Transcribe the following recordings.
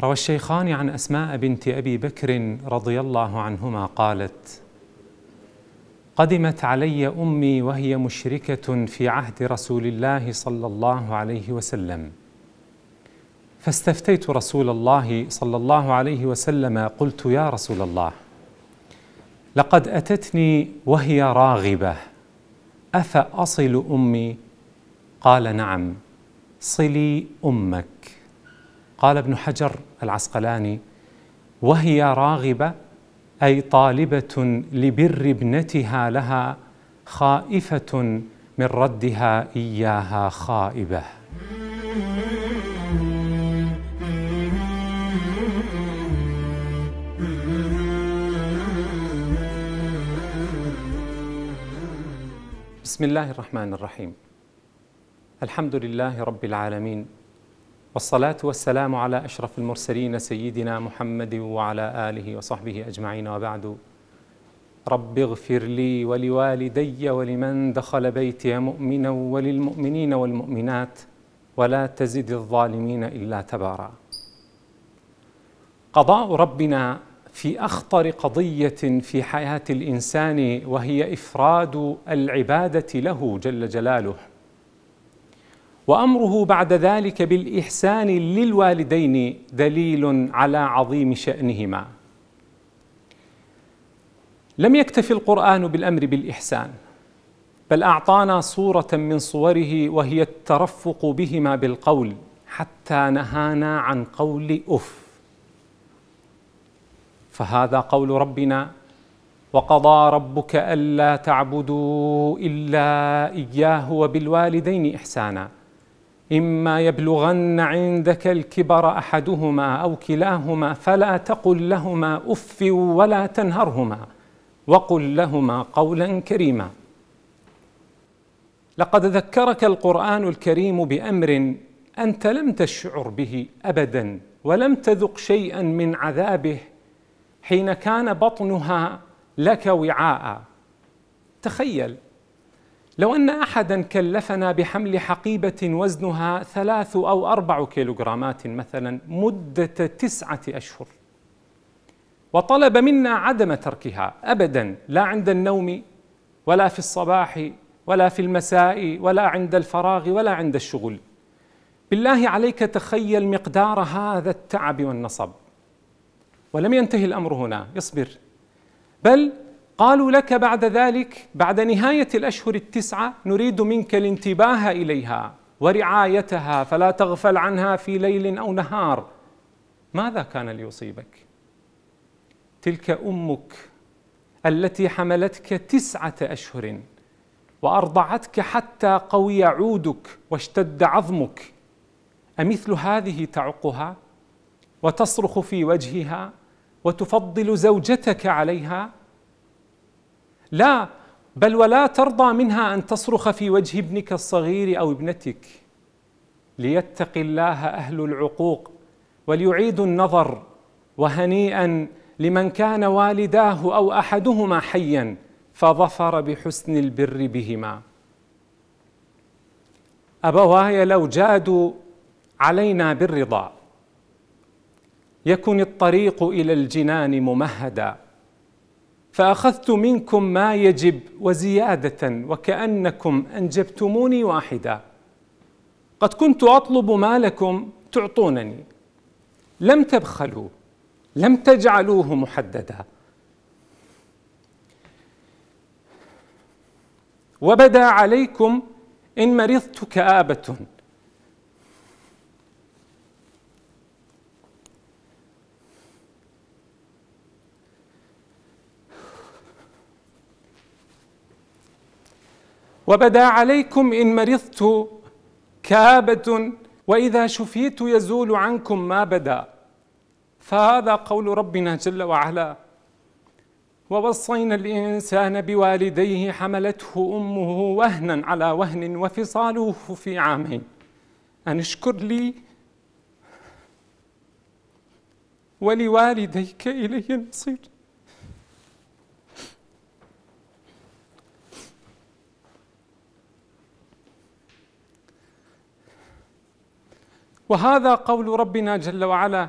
روى الشيخان عن أسماء بنت أبي بكر رضي الله عنهما قالت قدمت علي أمي وهي مشركة في عهد رسول الله صلى الله عليه وسلم فاستفتيت رسول الله صلى الله عليه وسلم قلت يا رسول الله لقد أتتني وهي راغبة أفأصل أمي؟ قال نعم صلي أمك قال ابن حجر العسقلاني وهي راغبه اي طالبه لبر ابنتها لها خائفه من ردها اياها خائبه بسم الله الرحمن الرحيم الحمد لله رب العالمين والصلاة والسلام على أشرف المرسلين سيدنا محمد وعلى آله وصحبه أجمعين وبعد رب اغفر لي ولوالدي ولمن دخل بيتي مؤمنا وللمؤمنين والمؤمنات ولا تزد الظالمين إلا تبارا قضاء ربنا في أخطر قضية في حياة الإنسان وهي إفراد العبادة له جل جلاله وامره بعد ذلك بالاحسان للوالدين دليل على عظيم شانهما لم يكتف القران بالامر بالاحسان بل اعطانا صوره من صوره وهي الترفق بهما بالقول حتى نهانا عن قول اف فهذا قول ربنا وقضى ربك الا تعبدوا الا اياه وبالوالدين احسانا إما يبلغن عندك الكبر أحدهما أو كلاهما فلا تقل لهما أف ولا تنهرهما وقل لهما قولا كريما لقد ذكرك القرآن الكريم بأمر أنت لم تشعر به أبدا ولم تذق شيئا من عذابه حين كان بطنها لك وعاء تخيل لو أن أحدا كلفنا بحمل حقيبة وزنها ثلاث أو أربع كيلوغرامات مثلا مدة تسعة أشهر وطلب منا عدم تركها أبدا لا عند النوم ولا في الصباح ولا في المساء ولا عند الفراغ ولا عند الشغل بالله عليك تخيل مقدار هذا التعب والنصب ولم ينتهي الأمر هنا اصبر بل قالوا لك بعد ذلك بعد نهاية الأشهر التسعة نريد منك الانتباه إليها ورعايتها فلا تغفل عنها في ليل أو نهار ماذا كان ليصيبك تلك أمك التي حملتك تسعة أشهر وأرضعتك حتى قوي عودك واشتد عظمك أمثل هذه تعقها وتصرخ في وجهها وتفضل زوجتك عليها لا بل ولا ترضى منها ان تصرخ في وجه ابنك الصغير او ابنتك ليتقي الله اهل العقوق وليعيدوا النظر وهنيئا لمن كان والداه او احدهما حيا فظفر بحسن البر بهما ابواي لو جادوا علينا بالرضا يكن الطريق الى الجنان ممهدا فأخذت منكم ما يجب وزيادة وكأنكم أنجبتموني واحدا قد كنت أطلب ما لكم تعطونني لم تبخلوا لم تجعلوه محددا وبدا عليكم إن مرضت كآبة وبدا عليكم إن مرضت كابة وإذا شفيت يزول عنكم ما بدا فهذا قول ربنا جل وعلا ووصينا الإنسان بوالديه حملته أمه وهنا على وهن وفصاله في عامين أن اشكر لي ولوالديك إلي المصير وهذا قول ربنا جل وعلا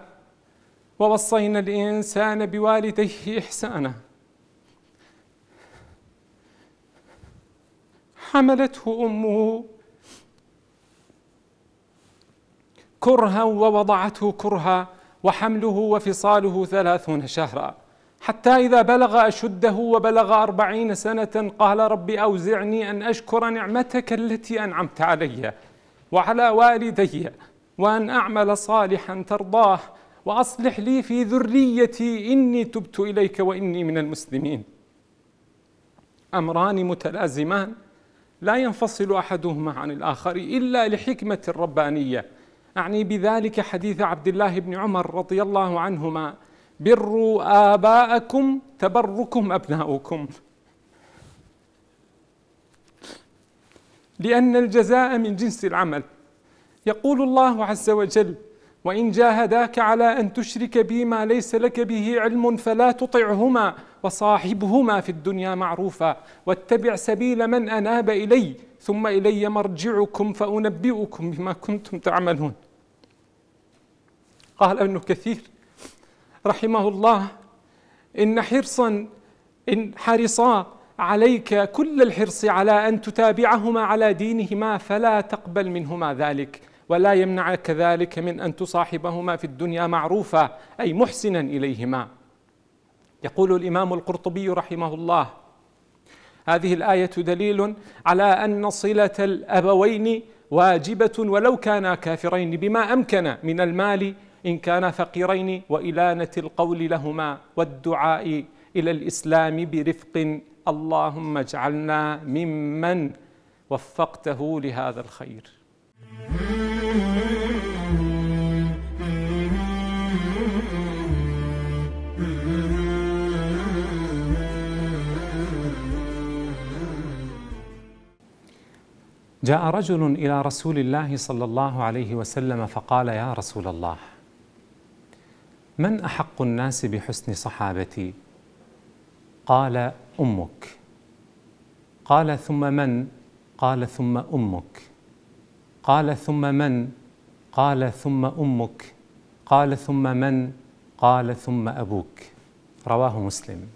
ووصينا الانسان بوالديه احسانا حملته امه كرها ووضعته كرها وحمله وفصاله ثلاثون شهرا حتى إذا بلغ أشده وبلغ أربعين سنة قال رب أوزعني أن أشكر نعمتك التي أنعمت علي وعلى والدي وأن أعمل صالحا ترضاه وأصلح لي في ذريتي إني تبت إليك وإني من المسلمين أمران متلازمان لا ينفصل أحدهما عن الآخر إلا لحكمة ربانية أعني بذلك حديث عبد الله بن عمر رضي الله عنهما بروا آباءكم تبركم أبناؤكم لأن الجزاء من جنس العمل يقول الله عز وجل وإن جاهداك على أن تشرك بي ما ليس لك به علم فلا تطعهما وصاحبهما في الدنيا معروفا واتبع سبيل من أناب إلي ثم إلي مرجعكم فأنبئكم بما كنتم تعملون قال ابن كثير رحمه الله إن حرصا إن حرصا عليك كل الحرص على أن تتابعهما على دينهما فلا تقبل منهما ذلك ولا يمنعك كذلك من أن تصاحبهما في الدنيا معروفا أي محسنا إليهما يقول الإمام القرطبي رحمه الله هذه الآية دليل على أن صلة الأبوين واجبة ولو كانا كافرين بما أمكن من المال إن كانا فقيرين وإلانة القول لهما والدعاء إلى الإسلام برفق اللهم اجعلنا ممن وفقته لهذا الخير. جاء رجل إلى رسول الله صلى الله عليه وسلم فقال يا رسول الله من أحق الناس بحسن صحابتي؟ قال أمك قال ثم من؟ قال ثم أمك قال ثم من؟ قال ثم أمك قال ثم من؟ قال ثم أبوك رواه مسلم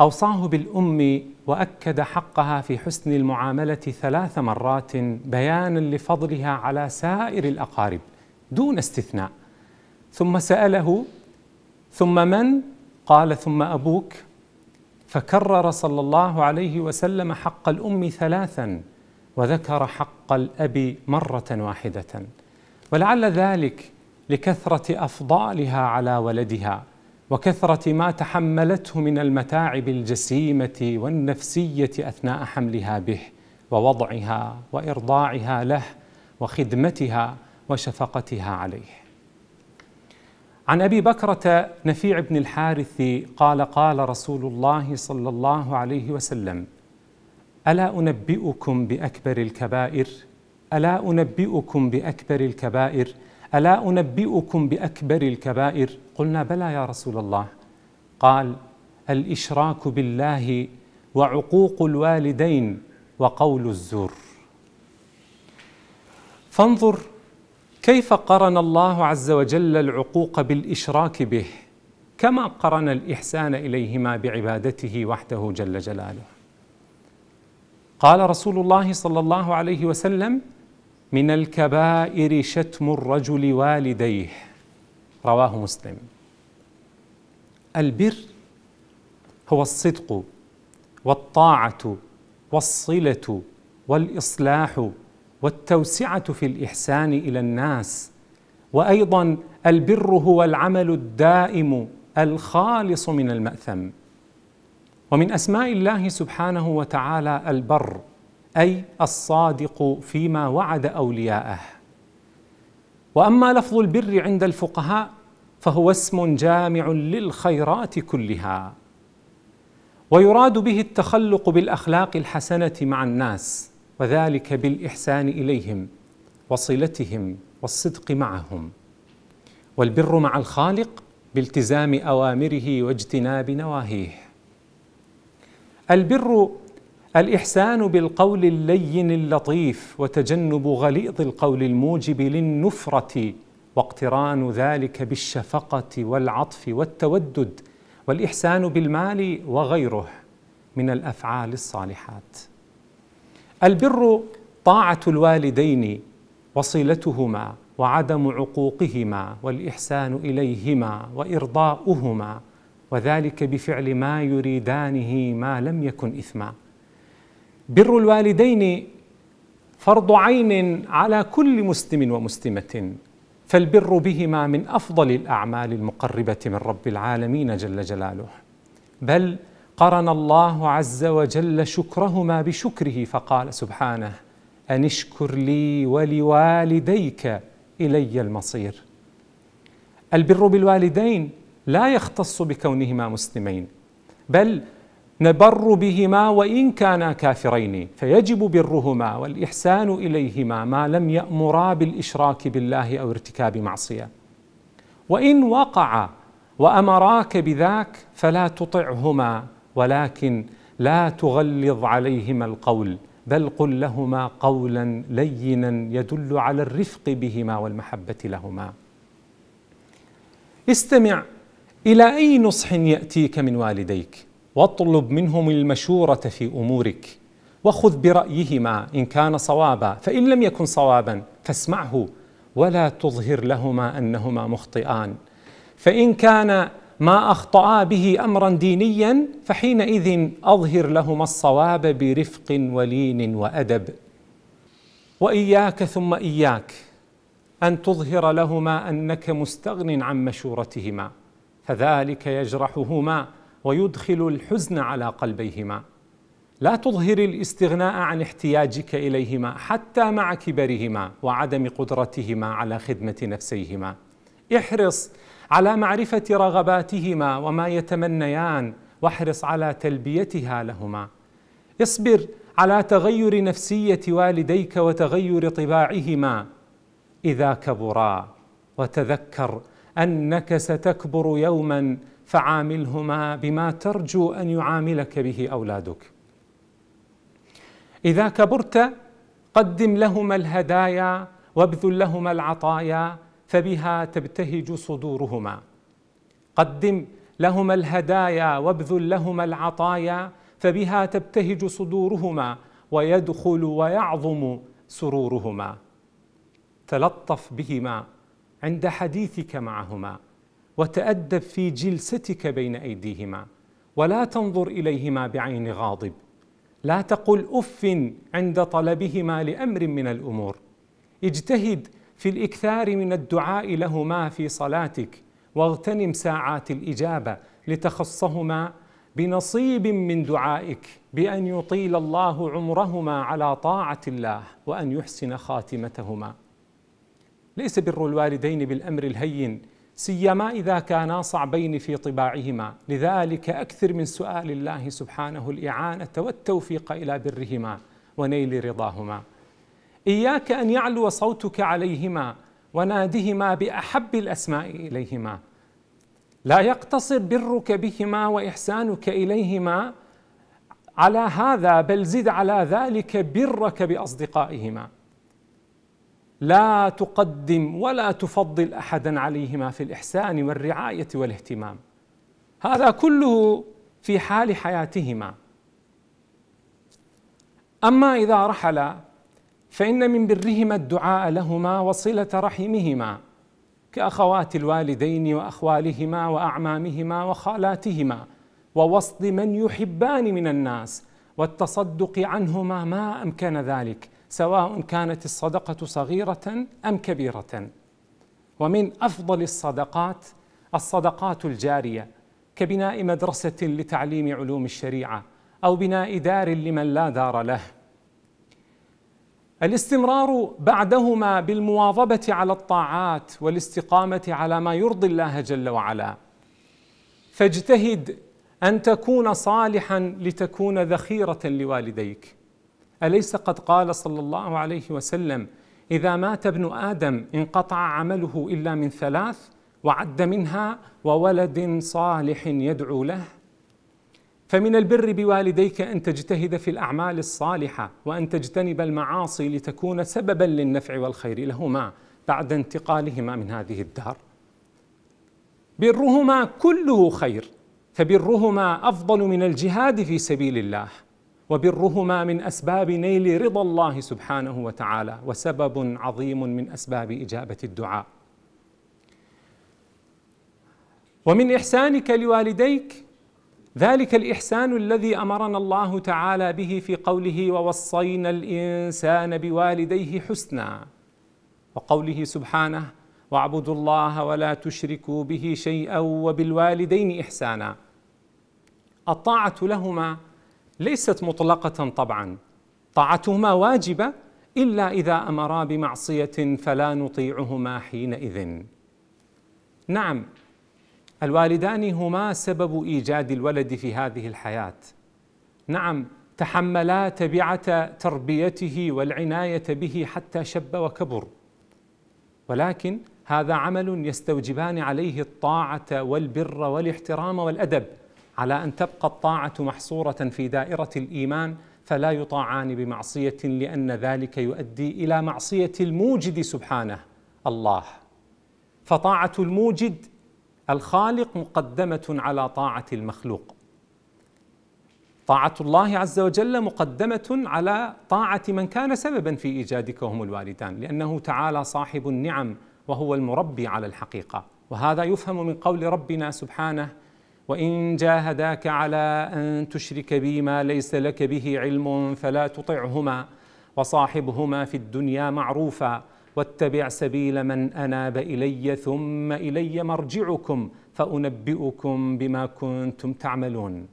أوصاه بالأم وأكد حقها في حسن المعاملة ثلاث مرات بيانا لفضلها على سائر الأقارب دون استثناء ثم سأله ثم من؟ قال ثم أبوك فكرر صلى الله عليه وسلم حق الأم ثلاثا وذكر حق الأب مرة واحدة ولعل ذلك لكثرة أفضالها على ولدها وكثره ما تحملته من المتاعب الجسيمه والنفسيه اثناء حملها به ووضعها وارضاعها له وخدمتها وشفقتها عليه عن ابي بكره نفيع بن الحارث قال قال رسول الله صلى الله عليه وسلم الا انبئكم باكبر الكبائر الا انبئكم باكبر الكبائر الا انبئكم باكبر الكبائر قلنا بلى يا رسول الله قال الاشراك بالله وعقوق الوالدين وقول الزور فانظر كيف قرن الله عز وجل العقوق بالاشراك به كما قرن الاحسان اليهما بعبادته وحده جل جلاله قال رسول الله صلى الله عليه وسلم من الكبائر شتم الرجل والديه رواه مسلم البر هو الصدق والطاعه والصله والاصلاح والتوسعه في الاحسان الى الناس وايضا البر هو العمل الدائم الخالص من الماثم ومن اسماء الله سبحانه وتعالى البر أي الصادق فيما وعد أولياءه وأما لفظ البر عند الفقهاء فهو اسم جامع للخيرات كلها ويراد به التخلق بالاخلاق الحسنه مع الناس وذلك بالاحسان اليهم وصلتهم والصدق معهم والبر مع الخالق بالتزام اوامره واجتناب نواهيه البر الإحسان بالقول اللين اللطيف وتجنب غليظ القول الموجب للنفرة واقتران ذلك بالشفقة والعطف والتودد والإحسان بالمال وغيره من الأفعال الصالحات. البر طاعة الوالدين وصلتهما وعدم عقوقهما والإحسان إليهما وإرضاؤهما وذلك بفعل ما يريدانه ما لم يكن إثما. بر الوالدين فرض عين على كل مسلم ومسلمه فالبر بهما من افضل الاعمال المقربه من رب العالمين جل جلاله بل قرن الله عز وجل شكرهما بشكره فقال سبحانه ان اشكر لي ولوالديك الي المصير البر بالوالدين لا يختص بكونهما مسلمين بل نبر بهما وإن كانا كافرين فيجب برهما والإحسان إليهما ما لم يأمرا بالإشراك بالله أو ارتكاب معصية وإن وقع وأمراك بذاك فلا تطعهما ولكن لا تغلظ عليهما القول بل قل لهما قولا لينا يدل على الرفق بهما والمحبة لهما استمع إلى أي نصح يأتيك من والديك واطلب منهم المشورة في أمورك وخذ برأيهما إن كان صوابا فإن لم يكن صوابا فاسمعه ولا تظهر لهما أنهما مخطئان فإن كان ما أخطأ به أمرا دينيا فحينئذ أظهر لهما الصواب برفق ولين وأدب وإياك ثم إياك أن تظهر لهما أنك مستغن عن مشورتهما فذلك يجرحهما ويدخل الحزن على قلبيهما لا تظهري الاستغناء عن احتياجك اليهما حتى مع كبرهما وعدم قدرتهما على خدمه نفسيهما احرص على معرفه رغباتهما وما يتمنيان واحرص على تلبيتها لهما اصبر على تغير نفسيه والديك وتغير طباعهما اذا كبرا وتذكر انك ستكبر يوما فعاملهما بما ترجو ان يعاملك به اولادك اذا كبرت قدم لهما الهدايا وابذل لهما العطايا فبها تبتهج صدورهما قدم لهما الهدايا وابذل لهما العطايا فبها تبتهج صدورهما ويدخل ويعظم سرورهما تلطف بهما عند حديثك معهما وتأدب في جلستك بين أيديهما ولا تنظر إليهما بعين غاضب لا تقل أف عند طلبهما لأمر من الأمور اجتهد في الإكثار من الدعاء لهما في صلاتك واغتنم ساعات الإجابة لتخصهما بنصيب من دعائك بأن يطيل الله عمرهما على طاعة الله وأن يحسن خاتمتهما ليس بر الوالدين بالأمر الهين سيما إذا كانا صعبين في طباعهما لذلك أكثر من سؤال الله سبحانه الإعانة والتوفيق إلى برهما ونيل رضاهما إياك أن يعلو صوتك عليهما ونادهما بأحب الأسماء إليهما لا يقتصر برك بهما وإحسانك إليهما على هذا بل زد على ذلك برك بأصدقائهما لا تقدم ولا تفضل احدا عليهما في الاحسان والرعايه والاهتمام هذا كله في حال حياتهما اما اذا رحلا فان من برهما الدعاء لهما وصله رحمهما كاخوات الوالدين واخوالهما واعمامهما وخالاتهما ووسط من يحبان من الناس والتصدق عنهما ما امكن ذلك سواء كانت الصدقة صغيرة أم كبيرة ومن أفضل الصدقات الصدقات الجارية كبناء مدرسة لتعليم علوم الشريعة أو بناء دار لمن لا دار له الاستمرار بعدهما بالمواظبة على الطاعات والاستقامة على ما يرضي الله جل وعلا فاجتهد أن تكون صالحا لتكون ذخيرة لوالديك أليس قد قال صلى الله عليه وسلم إذا مات ابن آدم انقطع عمله إلا من ثلاث وعد منها وولد صالح يدعو له فمن البر بوالديك أن تجتهد في الأعمال الصالحة وأن تجتنب المعاصي لتكون سببا للنفع والخير لهما بعد انتقالهما من هذه الدار برهما كله خير فبرهما أفضل من الجهاد في سبيل الله وبرهما من اسباب نيل رضا الله سبحانه وتعالى وسبب عظيم من اسباب اجابه الدعاء ومن احسانك لوالديك ذلك الاحسان الذي امرنا الله تعالى به في قوله ووصينا الانسان بوالديه حسنا وقوله سبحانه واعبدوا الله ولا تشركوا به شيئا وبالوالدين احسانا الطاعه لهما ليست مطلقة طبعا طاعتهما واجبة إلا إذا أمرا بمعصية فلا نطيعهما حينئذ نعم الوالدان هما سبب إيجاد الولد في هذه الحياة نعم تحملا تبعة تربيته والعناية به حتى شب وكبر ولكن هذا عمل يستوجبان عليه الطاعة والبر والاحترام والأدب على ان تبقى الطاعه محصوره في دائره الايمان فلا يطاعان بمعصيه لان ذلك يؤدي الى معصيه الموجد سبحانه الله فطاعه الموجد الخالق مقدمه على طاعه المخلوق طاعه الله عز وجل مقدمه على طاعه من كان سببا في ايجادك وهم الوالدان لانه تعالى صاحب النعم وهو المربي على الحقيقه وهذا يفهم من قول ربنا سبحانه وإن جاهداك على أن تشرك بي ما ليس لك به علم فلا تطعهما وصاحبهما في الدنيا معروفا واتبع سبيل من أناب إلي ثم إلي مرجعكم فأنبئكم بما كنتم تعملون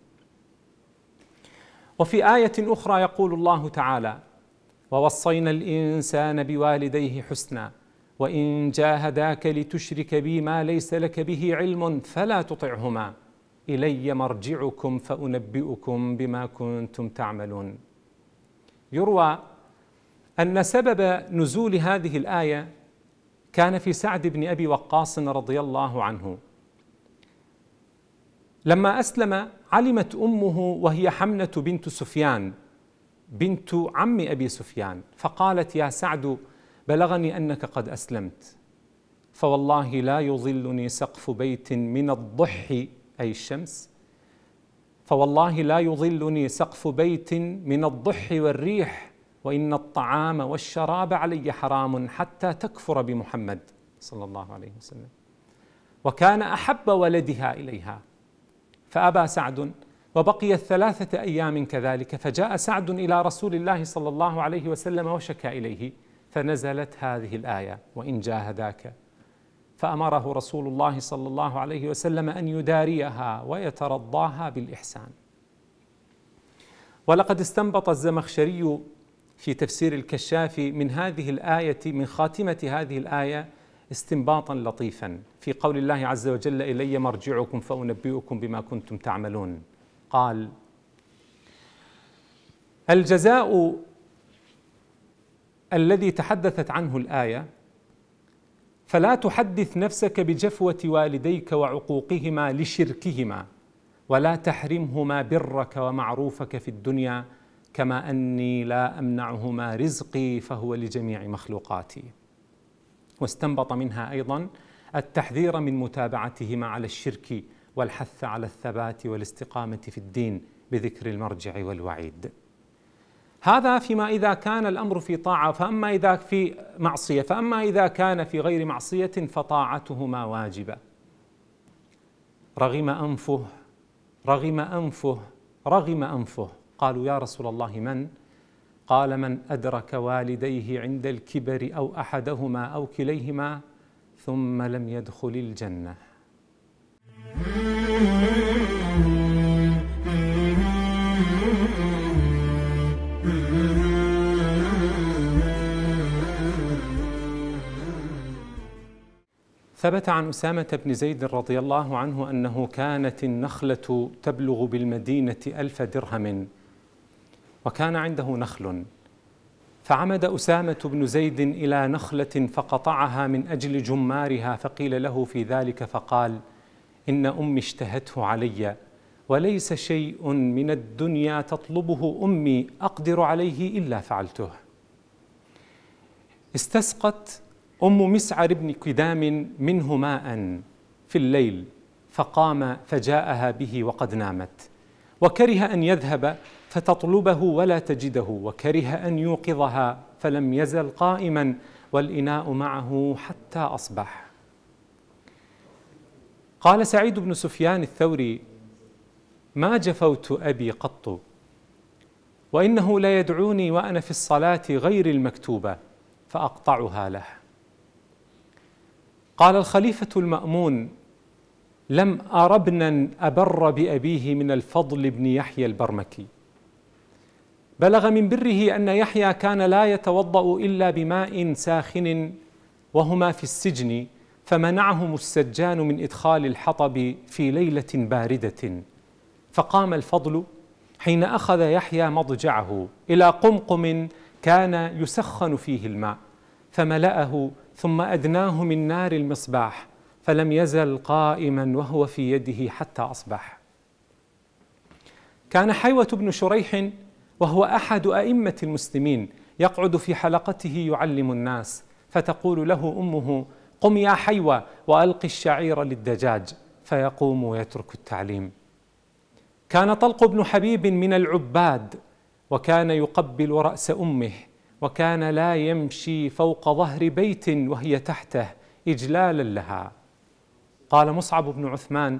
وفي آية أخرى يقول الله تعالى ووصينا الإنسان بوالديه حسنا وإن جاهداك لتشرك بي ما ليس لك به علم فلا تطعهما إلي مرجعكم فأنبئكم بما كنتم تعملون يروى أن سبب نزول هذه الآية كان في سعد بن أبي وقاص رضي الله عنه لما أسلم علمت أمه وهي حمنة بنت سفيان بنت عم أبي سفيان فقالت يا سعد بلغني أنك قد أسلمت فوالله لا يظلني سقف بيت من الضحي أي الشمس فوالله لا يظلني سقف بيت من الضح والريح وإن الطعام والشراب علي حرام حتى تكفر بمحمد صلى الله عليه وسلم وكان أحب ولدها إليها فأبى سعد وبقي الثلاثة أيام كذلك فجاء سعد إلى رسول الله صلى الله عليه وسلم وشكى إليه فنزلت هذه الآية وإن جاهداك فامره رسول الله صلى الله عليه وسلم ان يداريها ويترضاها بالاحسان ولقد استنبط الزمخشري في تفسير الكشاف من هذه الايه من خاتمه هذه الايه استنباطا لطيفا في قول الله عز وجل الي مرجعكم فانبئكم بما كنتم تعملون قال الجزاء الذي تحدثت عنه الايه فلا تحدث نفسك بجفوة والديك وعقوقهما لشركهما ولا تحرمهما برك ومعروفك في الدنيا كما أني لا أمنعهما رزقي فهو لجميع مخلوقاتي واستنبط منها أيضا التحذير من متابعتهما على الشرك والحث على الثبات والاستقامة في الدين بذكر المرجع والوعيد هذا فيما إذا كان الأمر في طاعة فأما إذا في معصية فأما إذا كان في غير معصية فطاعتهما واجبة رغم أنفه رغم أنفه رغم أنفه قالوا يا رسول الله من؟ قال من أدرك والديه عند الكبر أو أحدهما أو كليهما ثم لم يدخل الجنة ثبت عن أسامة بن زيد رضي الله عنه أنه كانت النخلة تبلغ بالمدينة ألف درهم وكان عنده نخل فعمد أسامة بن زيد إلى نخلة فقطعها من أجل جمارها فقيل له في ذلك فقال إن أمي اشتهته علي وليس شيء من الدنيا تطلبه أمي أقدر عليه إلا فعلته استسقت أم مسعر بن كدام منه ماء في الليل فقام فجاءها به وقد نامت وكره أن يذهب فتطلبه ولا تجده وكره أن يوقظها فلم يزل قائما والإناء معه حتى أصبح قال سعيد بن سفيان الثوري ما جفوت أبي قط وإنه لا يدعوني وأنا في الصلاة غير المكتوبة فأقطعها له قال الخليفة المأمون لم أر ابنا أبر بأبيه من الفضل بن يحيى البرمكي بلغ من بره أن يحيى كان لا يتوضأ إلا بماء ساخن وهما في السجن فمنعهم السجان من إدخال الحطب في ليلة باردة فقام الفضل حين أخذ يحيى مضجعه إلى قمقم كان يسخن فيه الماء فملأه ثم أدناه من نار المصباح فلم يزل قائما وهو في يده حتى أصبح كان حيوة بن شريح وهو أحد أئمة المسلمين يقعد في حلقته يعلم الناس فتقول له أمه قم يا حيوة وألقي الشعير للدجاج فيقوم ويترك التعليم كان طلق بن حبيب من العباد وكان يقبل رأس أمه وكان لا يمشي فوق ظهر بيت وهي تحته إجلالا لها قال مصعب بن عثمان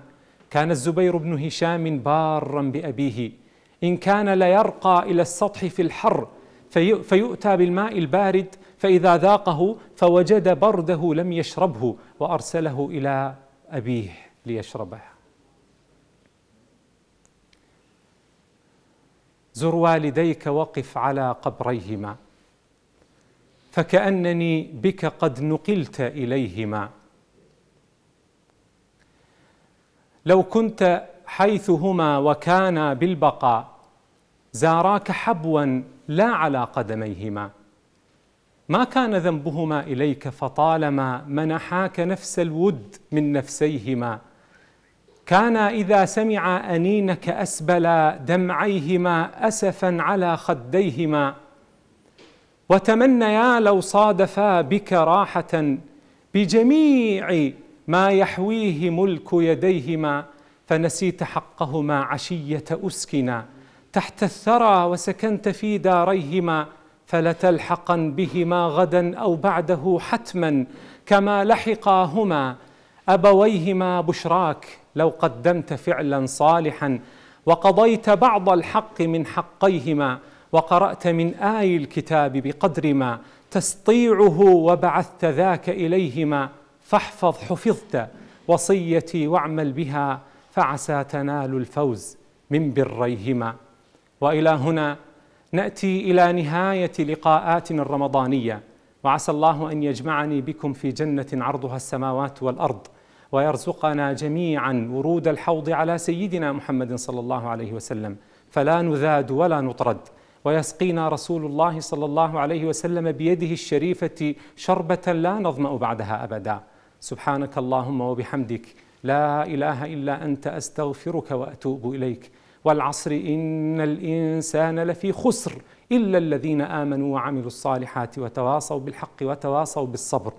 كان الزبير بن هشام بارا بأبيه إن كان ليرقى إلى السطح في الحر فيؤتى بالماء البارد فإذا ذاقه فوجد برده لم يشربه وأرسله إلى أبيه ليشربه زر والديك وقف على قبريهما فكأنني بك قد نقلت إليهما لو كنت حيث هما وكانا بالبقاء زاراك حبوا لا على قدميهما ما كان ذنبهما اليك فطالما منحاك نفس الود من نفسيهما كانا اذا سمعا انينك اسبلا دمعيهما اسفا على خديهما وتمنيا لو صادفا بك راحة بجميع ما يحويه ملك يديهما فنسيت حقهما عشية أسكنا تحت الثرى وسكنت في داريهما فلتلحقن بهما غدا أو بعده حتما كما لحقاهما أبويهما بشراك لو قدمت فعلا صالحا وقضيت بعض الحق من حقيهما وقرأت من آي الكتاب بقدر ما تستطيعه وبعثت ذاك إليهما فاحفظ حفظت وصيتي واعمل بها فعسى تنال الفوز من بريهما والى هنا ناتي الى نهايه لقاءاتنا الرمضانيه وعسى الله ان يجمعني بكم في جنه عرضها السماوات والارض ويرزقنا جميعا ورود الحوض على سيدنا محمد صلى الله عليه وسلم فلا نذاد ولا نطرد ويسقينا رسول الله صلى الله عليه وسلم بيده الشريفة شربة لا نظمأ بعدها أبدا سبحانك اللهم وبحمدك لا إله إلا أنت أستغفرك وأتوب إليك والعصر إن الإنسان لفي خسر إلا الذين آمنوا وعملوا الصالحات وتواصوا بالحق وتواصوا بالصبر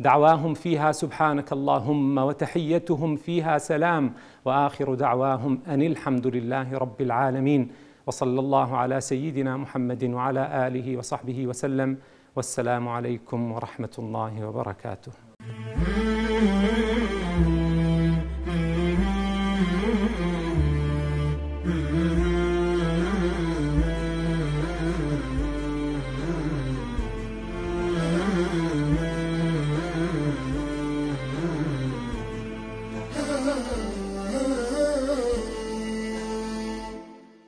دعواهم فيها سبحانك اللهم وتحيتهم فيها سلام واخر دعواهم ان الحمد لله رب العالمين وصلى الله على سيدنا محمد وعلى آله وصحبه وسلم والسلام عليكم ورحمة الله وبركاته